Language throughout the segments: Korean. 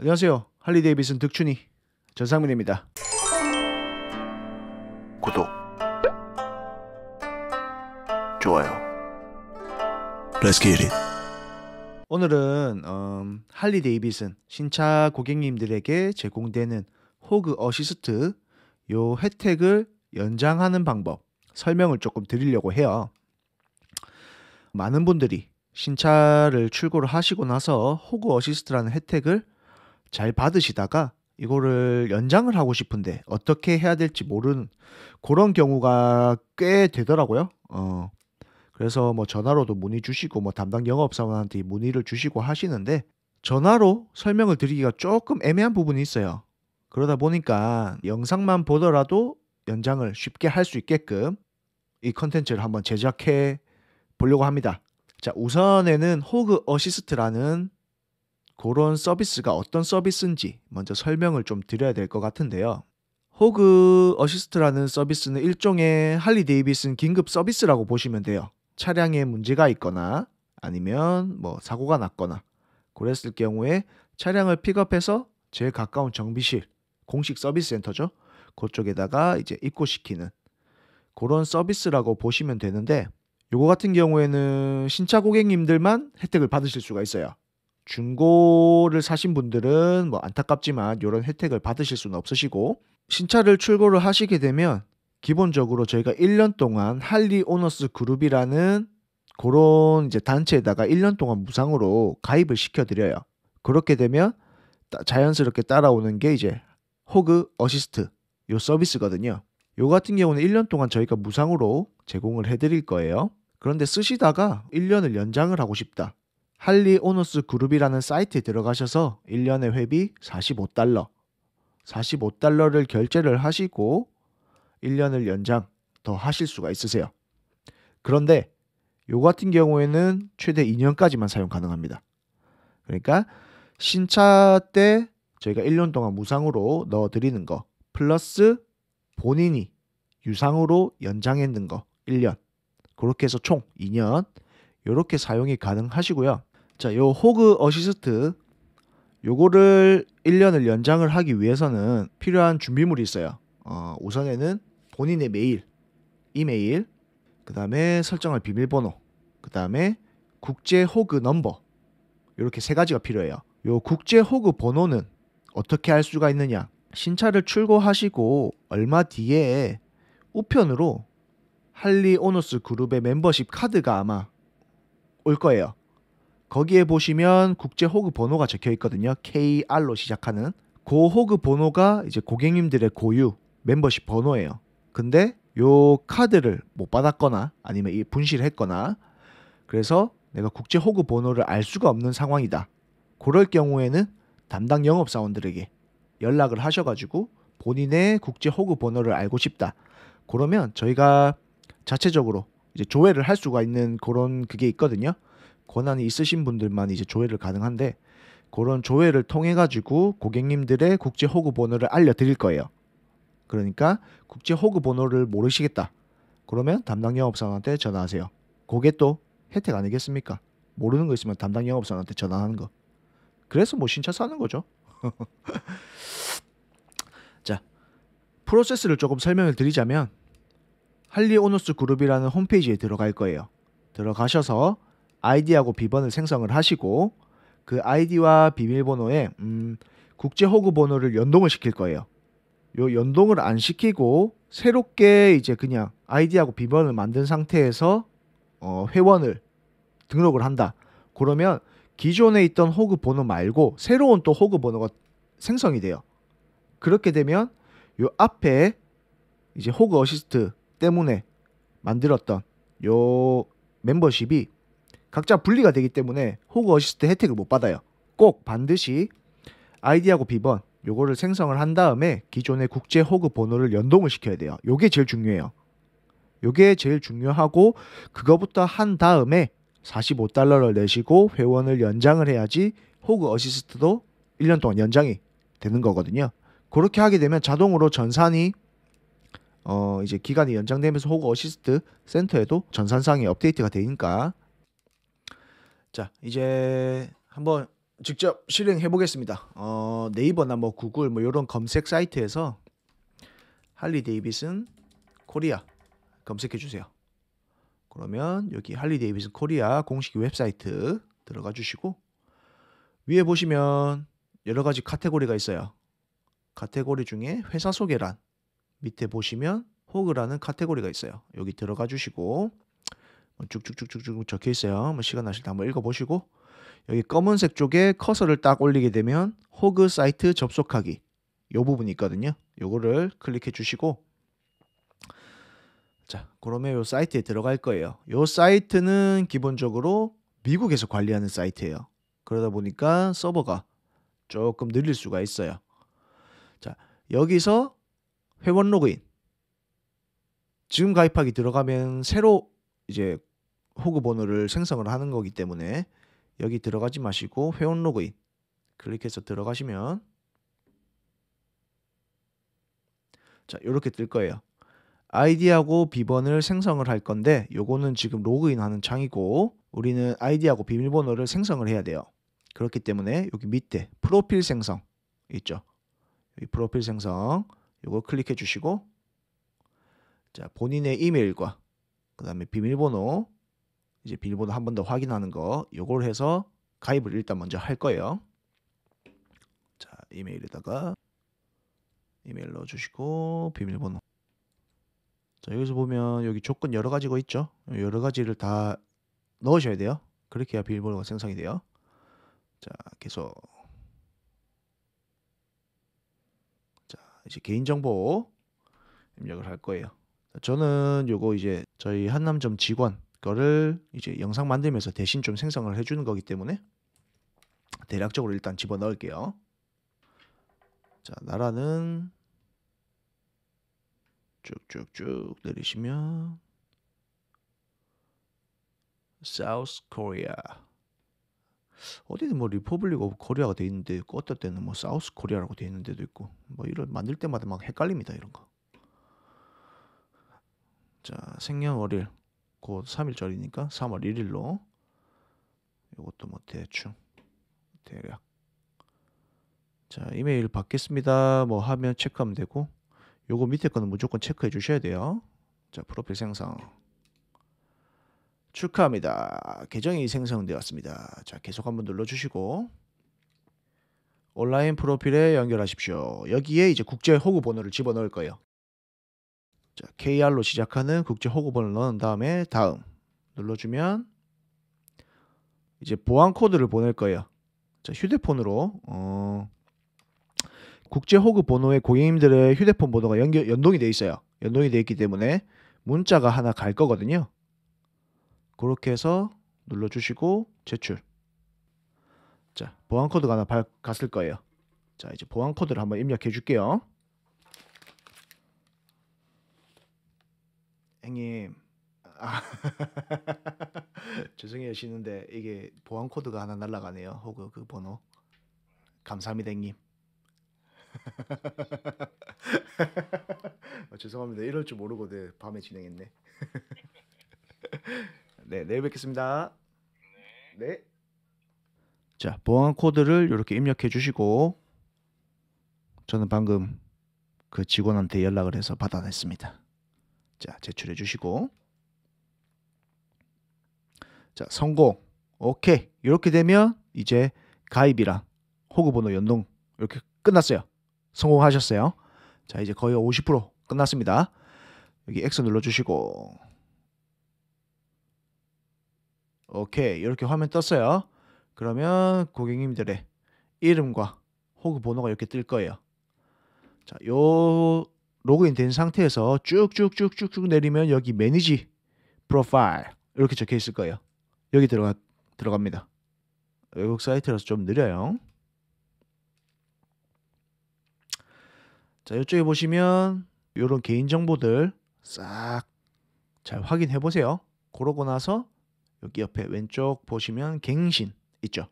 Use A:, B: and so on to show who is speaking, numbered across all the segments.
A: 안녕하세요. 할리 데이비슨 득춘이 전상민입니다. 구독, 좋아요. Let's get it. 오늘은 음, 할리 데이비슨 신차 고객님들에게 제공되는 호그 어시스트 요 혜택을 연장하는 방법 설명을 조금 드리려고 해요. 많은 분들이 신차를 출고를 하시고 나서 호그 어시스트라는 혜택을 잘 받으시다가 이거를 연장을 하고 싶은데 어떻게 해야 될지 모르는 그런 경우가 꽤 되더라고요. 어. 그래서 뭐 전화로도 문의 주시고 뭐 담당 영업사원한테 문의를 주시고 하시는데 전화로 설명을 드리기가 조금 애매한 부분이 있어요. 그러다 보니까 영상만 보더라도 연장을 쉽게 할 수 있게끔 이 컨텐츠를 한번 제작해 보려고 합니다. 자, 우선에는 호그 어시스트라는 그런 서비스가 어떤 서비스인지 먼저 설명을 좀 드려야 될 것 같은데요. 호그 어시스트라는 서비스는 일종의 할리 데이비슨 긴급 서비스라고 보시면 돼요. 차량에 문제가 있거나 아니면 뭐 사고가 났거나 그랬을 경우에 차량을 픽업해서 제일 가까운 정비실, 공식 서비스 센터죠. 그쪽에다가 이제 입고시키는 그런 서비스라고 보시면 되는데 요거 같은 경우에는 신차 고객님들만 혜택을 받으실 수가 있어요. 중고를 사신 분들은 뭐 안타깝지만 이런 혜택을 받으실 수는 없으시고 신차를 출고를 하시게 되면 기본적으로 저희가 1년 동안 할리 오너스 그룹이라는 그런 이제 단체에다가 1년 동안 무상으로 가입을 시켜드려요. 그렇게 되면 자연스럽게 따라오는 게 이제 호그 어시스트 요 서비스거든요. 요 같은 경우는 1년 동안 저희가 무상으로 제공을 해드릴 거예요. 그런데 쓰시다가 1년을 연장을 하고 싶다. 할리 오너스 그룹이라는 사이트에 들어가셔서 1년에 회비 45달러, 45달러를 결제를 하시고 1년을 연장 더 하실 수가 있으세요. 그런데 요 같은 경우에는 최대 2년까지만 사용 가능합니다. 그러니까 신차 때 저희가 1년 동안 무상으로 넣어 드리는 거 플러스 본인이 유상으로 연장했는거 1년. 그렇게 해서 총 2년 요렇게 사용이 가능하시고요. 자, 요 호그 어시스트 요거를 1년을 연장을 하기 위해서는 필요한 준비물이 있어요. 어, 우선에는 본인의 메일, 이메일, 그 다음에 설정할 비밀번호, 그 다음에 국제 호그 넘버 이렇게 세 가지가 필요해요. 요 국제 호그 번호는 어떻게 할 수가 있느냐? 신차를 출고하시고 얼마 뒤에 우편으로 할리 오너스 그룹의 멤버십 카드가 아마 올 거예요. 거기에 보시면 국제 호그 번호가 적혀 있거든요. KR로 시작하는 그 호그 번호가 이제 고객님들의 고유 멤버십 번호예요. 근데 요 카드를 못 받았거나 아니면 이 분실했거나 그래서 내가 국제 호그 번호를 알 수가 없는 상황이다. 그럴 경우에는 담당 영업사원들에게 연락을 하셔가지고 본인의 국제 호그 번호를 알고 싶다. 그러면 저희가 자체적으로 이제 조회를 할 수가 있는 그런 그게 있거든요. 권한이 있으신 분들만 이제 조회를 가능한데 그런 조회를 통해 가지고 고객님들의 국제 호구 번호를 알려드릴 거예요. 그러니까 국제 호구 번호를 모르시겠다. 그러면 담당 영업사원한테 전화하세요. 그게 또 혜택 아니겠습니까? 모르는 거 있으면 담당 영업사원한테 전화하는 거. 그래서 뭐 신차 사는 거죠. 자, 프로세스를 조금 설명을 드리자면 할리 오노스 그룹이라는 홈페이지에 들어갈 거예요. 들어가셔서 아이디하고 비번을 생성을 하시고 그 아이디와 비밀번호에 음, 국제 호구 번호를 연동을 시킬 거예요. 요 연동을 안 시키고 새롭게 이제 그냥 아이디하고 비번을 만든 상태에서 어, 회원을 등록을 한다. 그러면 기존에 있던 호그 번호 말고 새로운 또호그 번호가 생성이 돼요. 그렇게 되면 요 앞에 이제 호그 어시스트 때문에 만들었던 요 멤버십이 각자 분리가 되기 때문에 호그 어시스트 혜택을 못 받아요. 꼭 반드시 아이디하고 비번 요거를 생성을 한 다음에 기존의 국제 호그 번호를 연동을 시켜야 돼요. 요게 제일 중요해요. 요게 제일 중요하고 그거부터 한 다음에 45달러를 내시고 회원을 연장을 해야지 호그 어시스트도 1년 동안 연장이 되는 거거든요. 그렇게 하게 되면 자동으로 전산이 어 이제 기간이 연장되면서 호그 어시스트 센터에도 전산상의 업데이트가 되니까 자, 이제 한번 직접 실행해 보겠습니다. 어, 네이버나 뭐 구글 뭐 이런 검색 사이트에서 할리 데이비슨 코리아 검색해 주세요. 그러면 여기 할리 데이비슨 코리아 공식 웹사이트 들어가 주시고 위에 보시면 여러 가지 카테고리가 있어요. 카테고리 중에 회사 소개란 밑에 보시면 호그라는 카테고리가 있어요. 여기 들어가 주시고 어, 쭉쭉쭉쭉쭉 적혀 있어요. 한 시간 나실 때 한번 읽어보시고 여기 검은색 쪽에 커서를 딱 올리게 되면 호그 사이트 접속하기 요 부분이 있거든요. 요거를 클릭해 주시고 자 그러면 요 사이트에 들어갈 거예요. 요 사이트는 기본적으로 미국에서 관리하는 사이트예요. 그러다 보니까 서버가 조금 늘릴 수가 있어요. 자 여기서 회원 로그인 지금 가입하기 들어가면 새로 이제 호그 번호를 생성을 하는 거기 때문에 여기 들어가지 마시고 회원 로그인 클릭해서 들어가시면 자 이렇게 뜰 거예요. 아이디하고 비번을 생성을 할 건데 요거는 지금 로그인하는 창이고 우리는 아이디하고 비밀번호를 생성을 해야 돼요. 그렇기 때문에 여기 밑에 프로필 생성 있죠. 이 프로필 생성 요거 클릭해 주시고 자 본인의 이메일과 그 다음에 비밀번호 이제 비밀번호 한 번 더 확인하는 거 요걸 해서 가입을 일단 먼저 할 거예요. 자 이메일에다가 이메일 넣어주시고 비밀번호 자 여기서 보면 여기 조건 여러 가지가 있죠 여러 가지를 다 넣으셔야 돼요 그렇게 해야 비밀번호가 생성이 돼요 자 계속 자 이제 개인정보 입력을 할 거예요 저는 요거 이제 저희 한남점 직원 거를 이제 영상 만들면서 대신 좀 생성을 해주는 거기 때문에 대략적으로 일단 집어 넣을게요. 자 나라는 쭉쭉쭉 내리시면 South Korea 어디든뭐 리퍼블릭 오브 코리아가 돼 있는데 그 어떨 때는 뭐 사우스 코리아라고 돼 있는 데도 있고 뭐 이런 만들 때마다 막 헷갈립니다 이런 거. 자 생년월일 곧 3일절이니까 3월 1일로 이것도 뭐 대충 대략 자 이메일 받겠습니다 뭐 하면 체크하면 되고 요거 밑에 거는 무조건 체크해 주셔야 돼요 자 프로필 생성 축하합니다 계정이 생성되었습니다 자 계속 한번 눌러주시고 온라인 프로필에 연결하십시오 여기에 이제 국제 호구 번호를 집어넣을 거예요 자, KR로 시작하는 국제 호구번호를 넣은 다음에 다음 눌러주면 이제 보안 코드를 보낼 거예요. 자, 휴대폰으로 어, 국제 호구 번호에 고객님들의 휴대폰 번호가 연결, 연동이 돼 있어요. 연동이 돼 있기 때문에 문자가 하나 갈 거거든요. 그렇게 해서 눌러주시고 제출. 자, 보안 코드가 하나 갔을 거예요. 자, 이제 보안 코드를 한번 입력해 줄게요. 형님 아, 죄송해요 시는데 이게 보안 코드가 하나 날라가네요 혹은 그 번호 감사합니다 형님 아, 죄송합니다 이럴 줄 모르고 네, 밤에 진행했네 네 내일 뵙겠습니다 네. 네. 자 보안 코드를 이렇게 입력해 주시고 저는 방금 그 직원한테 연락을 해서 받아냈습니다 자, 제출해 주시고 자, 성공. 오케이. 이렇게 되면 이제 가입이랑 호구 번호 연동 이렇게 끝났어요. 성공하셨어요. 자, 이제 거의 50% 끝났습니다. 여기 X 눌러 주시고 오케이. 이렇게 화면 떴어요. 그러면 고객님들의 이름과 호구 번호가 이렇게 뜰 거예요. 자, 요 로그인 된 상태에서 쭉쭉쭉쭉쭉 내리면 여기 매니지 프로파일 이렇게 적혀 있을 거예요. 여기 들어가 들어갑니다. 외국 사이트라서 좀 느려요. 자, 이쪽에 보시면 이런 개인 정보들 싹 잘 확인해 보세요. 그러고 나서 여기 옆에 왼쪽 보시면 갱신 있죠.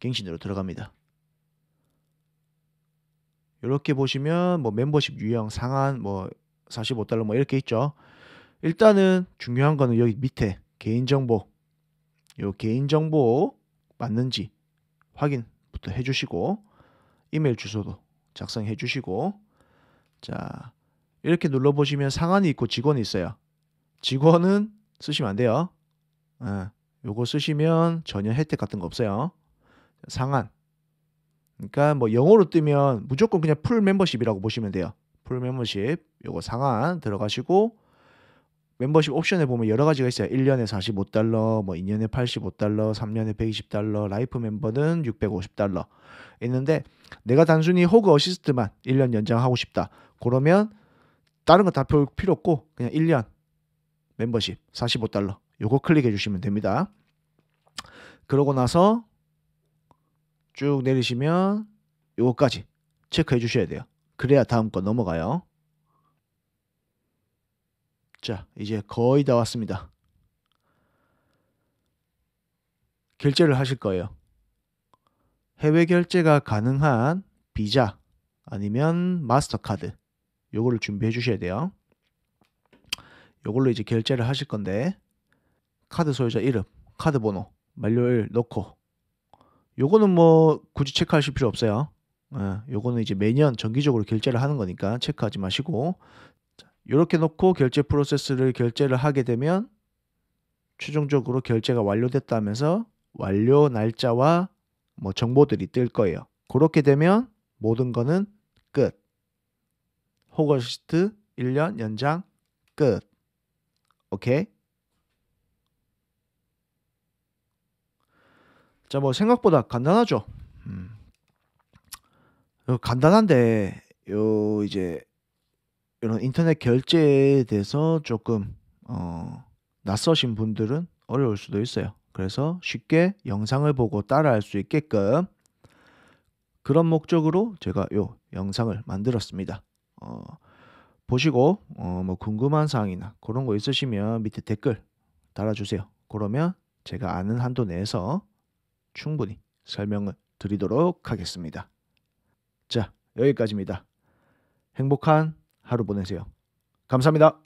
A: 갱신으로 들어갑니다. 이렇게 보시면 뭐 멤버십 유형 상한 뭐 45달러 뭐 이렇게 있죠. 일단은 중요한 거는 여기 밑에 개인정보 요 개인정보 맞는지 확인부터 해주시고 이메일 주소도 작성해 주시고 자 이렇게 눌러 보시면 상한이 있고 직원이 있어요. 직원은 쓰시면 안 돼요. 아, 요거 쓰시면 전혀 혜택 같은 거 없어요. 상한 그러니까 뭐 영어로 뜨면 무조건 그냥 풀 멤버십이라고 보시면 돼요. 풀 멤버십 요거 상한 들어가시고 멤버십 옵션에 보면 여러 가지가 있어요. 1년에 45달러, 뭐 2년에 85달러, 3년에 120달러, 라이프 멤버는 650달러 있는데 내가 단순히 호그 어시스트만 1년 연장하고 싶다. 그러면 다른 거 다 필요 없고 그냥 1년 멤버십 45달러 요거 클릭해 주시면 됩니다. 그러고 나서 쭉 내리시면 요거까지 체크해 주셔야 돼요. 그래야 다음 거 넘어가요. 자, 이제 거의 다 왔습니다. 결제를 하실 거예요. 해외 결제가 가능한 비자 아니면 마스터카드 요거를 준비해 주셔야 돼요. 요걸로 이제 결제를 하실 건데 카드 소유자 이름, 카드 번호, 만료일 넣고 요거는 뭐 굳이 체크하실 필요 없어요. 예, 요거는 이제 매년 정기적으로 결제를 하는 거니까 체크하지 마시고 이렇게 놓고 결제 프로세스를 결제를 하게 되면 최종적으로 결제가 완료됐다면서 완료 날짜와 뭐 정보들이 뜰 거예요. 그렇게 되면 모든 거는 끝. 호거시트 1년 연장 끝. 오케이? 자, 뭐 생각보다 간단하죠. 음. 어, 간단한데 요 이제 이런 인터넷 결제에 대해서 조금 어, 낯서신 분들은 어려울 수도 있어요. 그래서 쉽게 영상을 보고 따라할 수 있게끔 그런 목적으로 제가 요 영상을 만들었습니다. 어, 보시고 어, 뭐 궁금한 사항이나 그런 거 있으시면 밑에 댓글 달아주세요. 그러면 제가 아는 한도 내에서 충분히 설명을 드리도록 하겠습니다. 자, 여기까지입니다. 행복한 하루 보내세요. 감사합니다.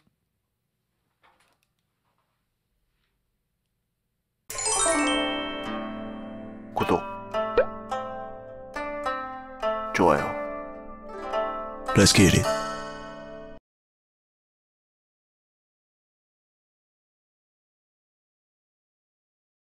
A: Let's get it.